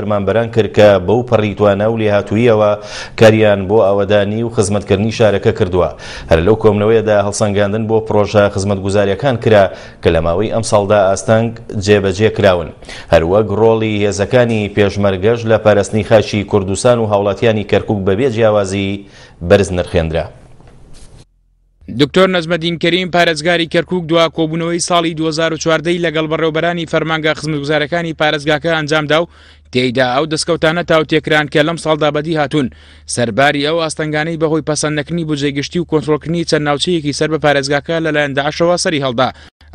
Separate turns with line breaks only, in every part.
فەرمانبەران کرد کە بەو پەڕیتوانە و لێهاتوویەوە کاریان بۆ ئەوەدانی و خزمەتکردنی شارەکە کردووە هەر لەو کۆمنەوەیدا هەڵسەنگاندن بۆ پرۆژە خزمەتگوزاریەکان کرا کە لە ماوەی ئەم ساڵدا ئاستەنگ جێبەجێ کراون هەروەک ڕۆڵی هێزەکانی پێشمەرگەش لە پارستنی خاشی کوردستان و هاوڵاتیانی کەرکک بەبێ جیاوازی بەرز نرخێنرا.
دکتۆر نەزمەدین کەریم پارێزگاری کەرکک دوا کۆبوونەوەی ساڵی 2014 لەگەڵ بەڕێوبەرانی فەرمانگە خزمگوزارەکانی پارێزگاکە ئەنجامدا و تێیدا ئەو دەستکەوتانە تاوتێکران کە لەم ساڵدابەدی هاتوون سەرباری ئەو ئاستنگانەی بەهۆی پەسەندەکردنی بجێگشتی و کۆنتترۆلکردنی چەند ناوچەیەکی سەر بە پارێزگاکە لەلایەن داعشەوە سەری هەڵدا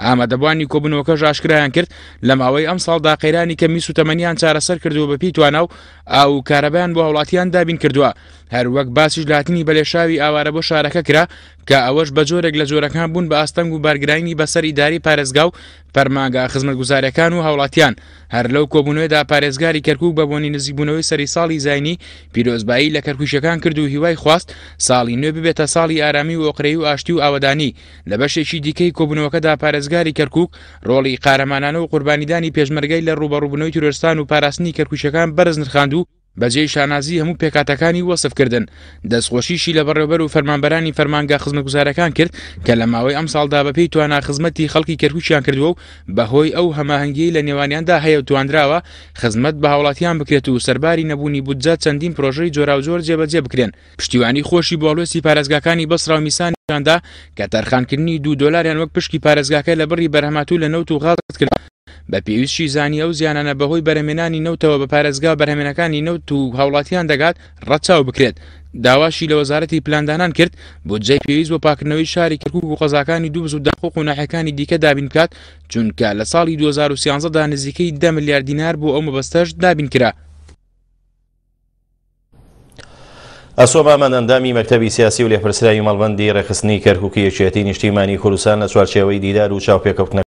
ئامادەبوانی کۆبنەوەکە ژاشکرایان کرد لە ماوەی ئەم ساڵدا قەیرانی کەمی سوتەمەنیان چارەسەر کردو بەپی توانە و ئاو کارەبیان بۆ هەوڵاتیان دابین کردووە هەروەک باسیش لاتنی بەلێشاوی ئاوارە بۆ شارەکە کرا کە ئەوەش بە جۆرێک لە جۆرەکان بوون بە ئاستەنگ و بارگرانی بەسەر ئیداری پارێزگا و فەرماگا خزمەتگوزارەکان و هاوڵاتیان هەر لەو کۆبوونەوەدا پارێزگاری کەرکک بەبوونی نزیبوونەوەی سەری ساڵی زینی پیرۆزبایی لە کەرکوشەکان کرد و هیوای خواست ساڵی نوێ ببێتە ساڵی ئارامی وەقرەی و ئاشتی و ئاوەدانی لە بەشێکی دیکەی کۆبوونەوەکەدا پارێزگا ڕزگاری کەرکک ڕۆڵی قارەمانانە و قوربانیدانی پێشمەرگەی لە ڕوبەڕووبنەوەی تورستان و پاراستنی کەرکوشەکان بەرز نرخاند و بەجێی شانازی هەموو پێکاتەکانی وەسفکردن دەستخۆشیشی لە بەڕێبەر و فەرمانبەرانی فەرمانگە خزمە گوزارەکان کرد کە لە ماوەی ئەم ساڵدا بەپی توانە خزمەتی خەڵکی کەرکوچیان کردووە و بەهۆی ئەو هەماهنگگی لە نێوانیاندا هەیە تواندراوە خزمەت بە هاوڵاتیان بکرێت و سەرباری نەبوونی بودجە چەندین پرۆژەی جۆرا و زۆر جێبەجێ بکرێن پشتیوانی خۆشی بۆڵۆسی پارێزگاکانی بەسرا و میسان دا کە تەرخانکردنی دو دلاریان وەک پشکی پارێزگاکە لە بڕی بەرهەماتوو لە نەوت و غاڵت کرد بە پێویستشی زانی ئەو زیانانە بەهۆی بەرهمێنانی نەوتەوە بە پارێزگا بەرهمێنەکانی نەوت و هاوڵاتیان دەگات ڕەچاو بکرێت داواشی لە وەزارەتی پلاندانان کرد بۆ جێ پێویست بۆ پاکردنەوەی شاری کەرکک و قەزاکانی دووز و داخۆق و ناحەکانی دیکە دابین بکات چونکە لە ساڵی 2013 دا نزیکەی ده ملیارد دینار بۆ ئەو مەبەستەش دابین کرا
ئەسۆمامان ئەندامی مەکتتەبی سیاسی و لێپرسراوی مەڵبندی ڕێخستنی کەرککی یەکێتی نیشتیمانی کوردستان لە چوارچەوەی دیدار و چاوپێکەوتنە